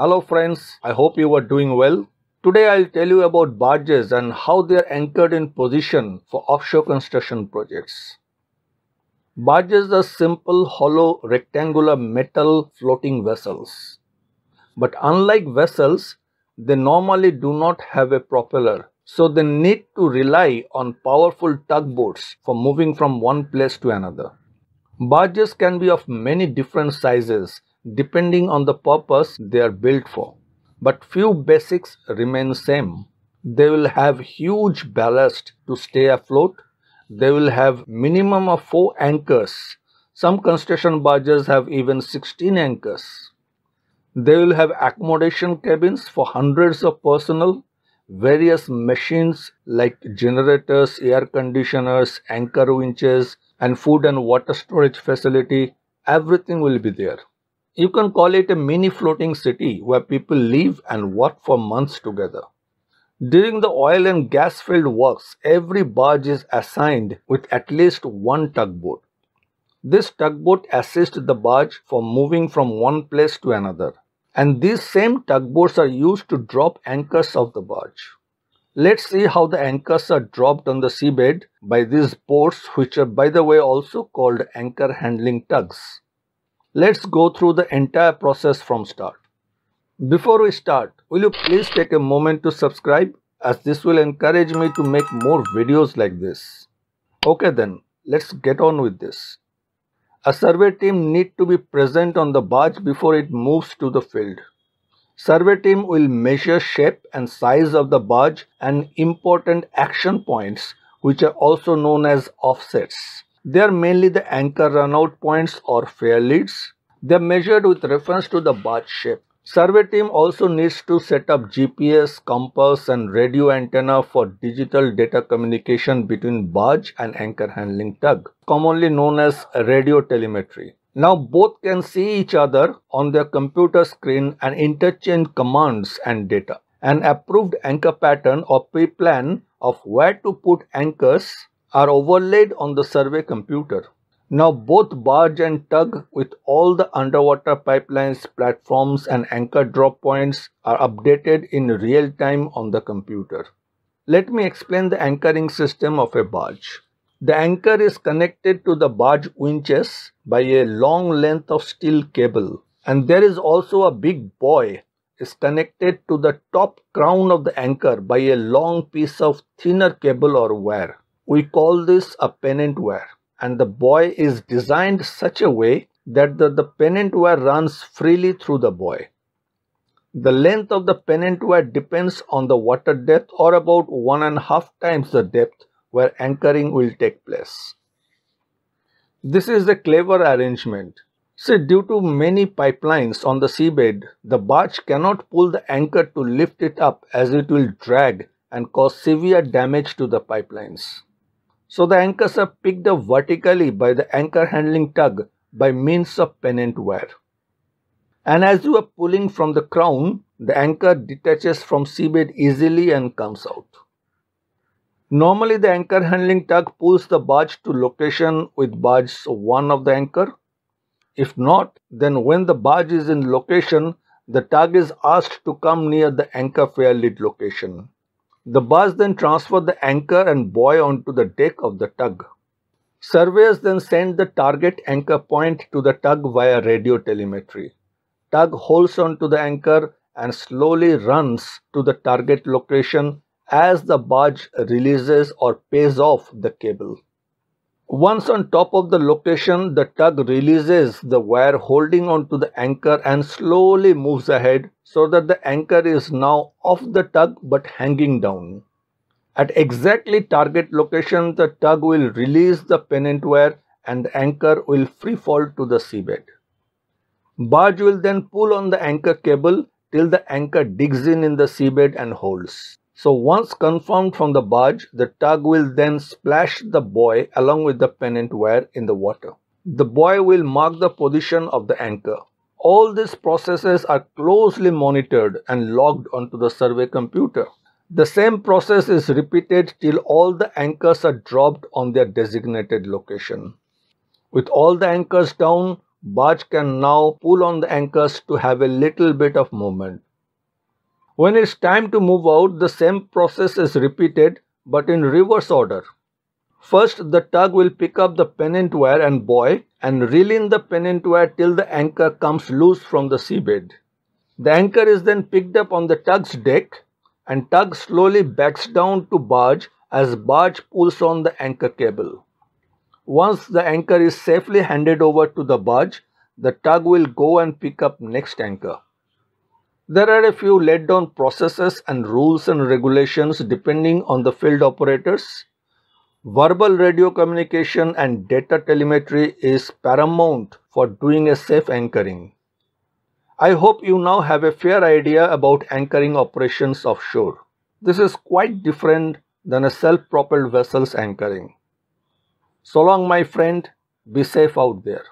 Hello friends, I hope you are doing well. Today I'll tell you about barges and how they are anchored in position for offshore construction projects. Barges are simple, hollow, rectangular metal floating vessels. But unlike vessels, they normally do not have a propeller, so they need to rely on powerful tugboats for moving from one place to another. Barges can be of many different sizes depending on the purpose they are built for. But few basics remain same. They will have huge ballast to stay afloat. They will have minimum of 4 anchors. Some construction barges have even 16 anchors. They will have accommodation cabins for hundreds of personnel, various machines like generators, air conditioners, anchor winches, and food and water storage facility. Everything will be there. You can call it a mini floating city where people live and work for months together. During the oil and gas field works, every barge is assigned with at least one tugboat. This tugboat assists the barge for moving from one place to another. And these same tugboats are used to drop anchors of the barge. Let's see how the anchors are dropped on the seabed by these boats, which are by the way also called anchor handling tugs. Let's go through the entire process from start. Before we start, will you please take a moment to subscribe as this will encourage me to make more videos like this. Okay then, let's get on with this. A survey team need to be present on the barge before it moves to the field. Survey team will measure shape and size of the barge and important action points which are also known as offsets. They are mainly the anchor runout points or fair leads. They are measured with reference to the batch shape. Survey team also needs to set up GPS, compass and radio antenna for digital data communication between barge and anchor handling tug, commonly known as radio telemetry. Now both can see each other on their computer screen and interchange commands and data. An approved anchor pattern or pre-plan of where to put anchors are overlaid on the survey computer. Now both barge and tug with all the underwater pipelines, platforms and anchor drop points are updated in real time on the computer. Let me explain the anchoring system of a barge. The anchor is connected to the barge winches by a long length of steel cable and there is also a big buoy is connected to the top crown of the anchor by a long piece of thinner cable or wire. We call this a pennant wire and the buoy is designed such a way that the, the pennant wire runs freely through the buoy. The length of the pennant wire depends on the water depth or about one and a half times the depth where anchoring will take place. This is a clever arrangement. See, due to many pipelines on the seabed, the barge cannot pull the anchor to lift it up as it will drag and cause severe damage to the pipelines. So the anchors are picked up vertically by the anchor handling tug by means of pennant wire. And as you are pulling from the crown, the anchor detaches from seabed easily and comes out. Normally the anchor handling tug pulls the barge to location with barge 1 of the anchor. If not, then when the barge is in location, the tug is asked to come near the anchor fair lead location. The bus then transferred the anchor and buoy onto the deck of the tug. Surveyors then sent the target anchor point to the tug via radio telemetry. Tug holds onto the anchor and slowly runs to the target location as the barge releases or pays off the cable. Once on top of the location, the tug releases the wire holding onto the anchor and slowly moves ahead so that the anchor is now off the tug but hanging down. At exactly target location, the tug will release the pennant wire and the anchor will free fall to the seabed. Barge will then pull on the anchor cable till the anchor digs in in the seabed and holds. So once confirmed from the barge, the tug will then splash the buoy along with the pennant wire in the water. The buoy will mark the position of the anchor. All these processes are closely monitored and logged onto the survey computer. The same process is repeated till all the anchors are dropped on their designated location. With all the anchors down, barge can now pull on the anchors to have a little bit of movement. When it's time to move out, the same process is repeated but in reverse order. First, the tug will pick up the pennant wire and buoy and reel in the pennant wire till the anchor comes loose from the seabed. The anchor is then picked up on the tug's deck and tug slowly backs down to barge as barge pulls on the anchor cable. Once the anchor is safely handed over to the barge, the tug will go and pick up next anchor. There are a few laid down processes and rules and regulations depending on the field operators. Verbal radio communication and data telemetry is paramount for doing a safe anchoring. I hope you now have a fair idea about anchoring operations offshore. This is quite different than a self-propelled vessel's anchoring. So long my friend, be safe out there.